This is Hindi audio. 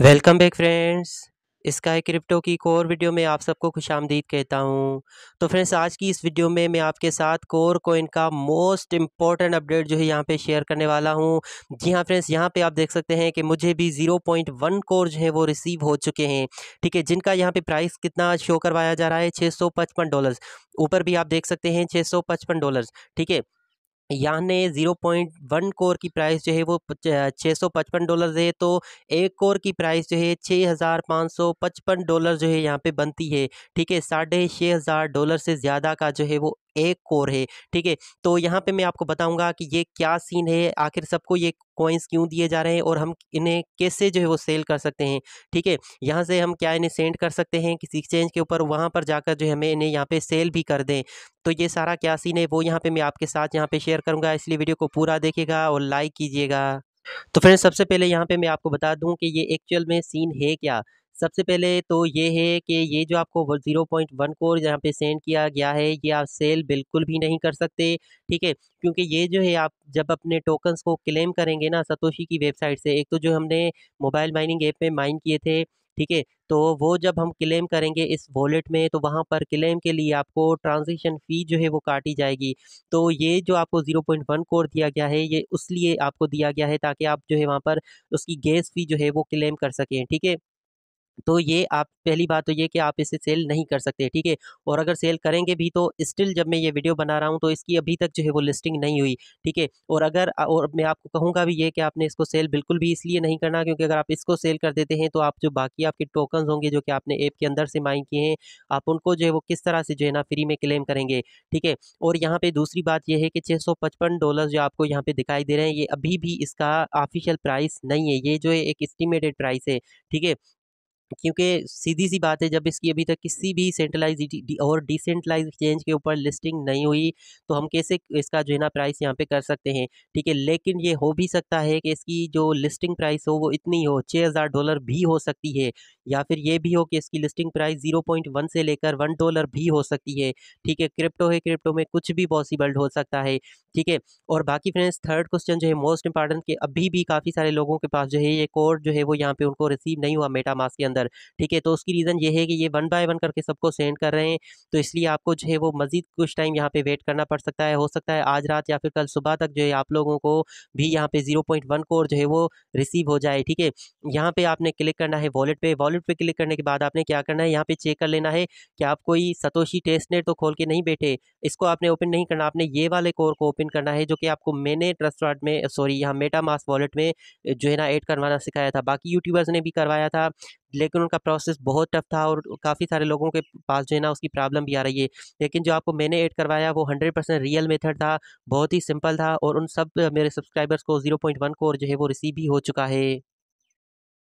welcome back friends sky crypto की कोर वीडियो में आप सबको खुश आमदीद कहता हूं तो फ्रेंड्स आज की इस वीडियो में मैं आपके साथ कोर कोइन का मोस्ट इम्पॉर्टेंट अपडेट जो है यहां पे शेयर करने वाला हूं जी हां फ्रेंड्स यहां पे आप देख सकते हैं कि मुझे भी 0.1 कोर जो है वो रिसीव हो चुके हैं ठीक है जिनका यहाँ पर प्राइस कितना शो करवाया जा रहा है छः डॉलर्स ऊपर भी आप देख सकते हैं छः डॉलर्स ठीक है यहाँ ने ज़ीरो पॉइंट वन कोर की प्राइस जो है वो छः सौ पचपन डॉलर है तो एक कोर की प्राइस जो है छः हज़ार पाँच सौ पचपन डॉलर जो है यहाँ पे बनती है ठीक है साढ़े छः हज़ार डॉलर से ज़्यादा का जो है वो एक कोर है ठीक है तो यहाँ पे मैं आपको बताऊंगा कि ये क्या सीन है आखिर सबको ये कॉइन्स क्यों दिए जा रहे हैं और हम इन्हें कैसे जो है वो सेल कर सकते हैं ठीक है यहाँ से हम क्या इन्हें सेंड कर सकते हैं किसी एक्सचेंज के ऊपर वहाँ पर जाकर जो है हमें इन्हें यहाँ पे सेल भी कर दें तो ये सारा क्या सीन है वो यहाँ पे मैं आपके साथ यहाँ पे शेयर करूँगा इसलिए वीडियो को पूरा देखेगा और लाइक कीजिएगा तो फ्रेंड्स सबसे पहले यहाँ पे मैं आपको बता दूँ कि ये एक्चुअल में सीन है क्या सबसे पहले तो ये है कि ये जो आपको ज़ीरो पॉइंट वन कोर यहाँ पे सेंड किया गया है ये आप सेल बिल्कुल भी नहीं कर सकते ठीक है क्योंकि ये जो है आप जब अपने टोकन्स को क्लेम करेंगे ना सतोशी की वेबसाइट से एक तो जो हमने मोबाइल माइनिंग ऐप में माइन किए थे ठीक है तो वो जब हम क्लेम करेंगे इस वॉलेट में तो वहाँ पर क्लेम के लिए आपको ट्रांजेक्शन फ़ी जो है वो काटी जाएगी तो ये जो आपको ज़ीरो पॉइंट वन कोड दिया गया है ये उस लिए आपको दिया गया है ताकि आप जो है वहाँ पर उसकी गैस फ़ी जो है वो क्लेम कर सकें ठीक है तो ये आप पहली बात तो ये कि आप इसे सेल नहीं कर सकते ठीक है और अगर सेल करेंगे भी तो स्टिल जब मैं ये वीडियो बना रहा हूँ तो इसकी अभी तक जो है वो लिस्टिंग नहीं हुई ठीक है और अगर और मैं आपको कहूँगा भी ये कि आपने इसको सेल बिल्कुल भी इसलिए नहीं करना क्योंकि अगर आप इसको सेल कर देते हैं तो आप जो बाकी आपके टोकन्स होंगे जो कि आपने ऐप के अंदर से माइन किए हैं आप उनको जो है वो किस तरह से जो है ना फ्री में क्लेम करेंगे ठीक है और यहाँ पर दूसरी बात यह है कि छः डॉलर जो आपको यहाँ पर दिखाई दे रहे हैं ये अभी भी इसका ऑफिशियल प्राइस नहीं है ये जो है एक एस्टिमेटेड प्राइस है ठीक है क्योंकि सीधी सी बात है जब इसकी अभी तक किसी भी सेंट्रलाइज और डिसेंट्रलाइज एक्सचेंज के ऊपर लिस्टिंग नहीं हुई तो हम कैसे इसका जो है ना प्राइस यहाँ पे कर सकते हैं ठीक है लेकिन ये हो भी सकता है कि इसकी जो लिस्टिंग प्राइस हो वो इतनी हो छः हज़ार डॉलर भी हो सकती है या फिर ये भी हो कि इसकी listing price zero point one से लेकर वन डॉलर भी हो सकती है ठीक है क्रिप्टो है क्रिप्टो में कुछ भी पॉसिबल हो सकता है ठीक है और बाकी फ्रेंड्स थर्ड क्वेश्चन जो है मोस्ट इंपॉर्टेंट कि अभी भी काफ़ी सारे लोगों के पास जो है ये कोड जो है वो यहाँ पे उनको रिसीव नहीं हुआ मेटा के अंदर ठीक है तो उसकी रीज़न ये है कि ये वन बाय वन करके सबको सेंड कर रहे हैं तो इसलिए आपको जो है वो मज़ीद कुछ टाइम यहाँ पे वेट करना पड़ सकता है हो सकता है आज रात या फिर कल सुबह तक जो है आप लोगों को भी यहाँ पे जीरो पॉइंट वन कोड जो है वो रिसीव हो जाए ठीक है यहाँ पर आपने क्लिक करना है वॉलेट पर वॉलेट वॉलेट पे क्लिक करने के बाद आपने क्या करना है यहाँ पे चेक कर लेना है कि आप कोई सतोशी टेस्ट नेट तो खोल के नहीं बैठे इसको आपने ओपन नहीं करना आपने ये वाले कोर को ओपन करना है जो कि आपको मैंने ट्रस्ट वार्ड में सॉरी यहाँ मेटा मास वॉलेट में जो है ना ऐड करवाना सिखाया था बाकी यूट्यूबर्स ने भी करवाया था लेकिन उनका प्रोसेस बहुत टफ था और काफ़ी सारे लोगों के पास जो है ना उसकी प्रॉब्लम भी आ रही है लेकिन जो आपको मैंने ऐड करवाया वो हंड्रेड परसेंट रियल मेथड था बहुत ही सिंपल था और उन सब मेरे सब्सक्राइबर्स को जीरो पॉइंट वन कोर जो है वो रिसीव भी हो चुका है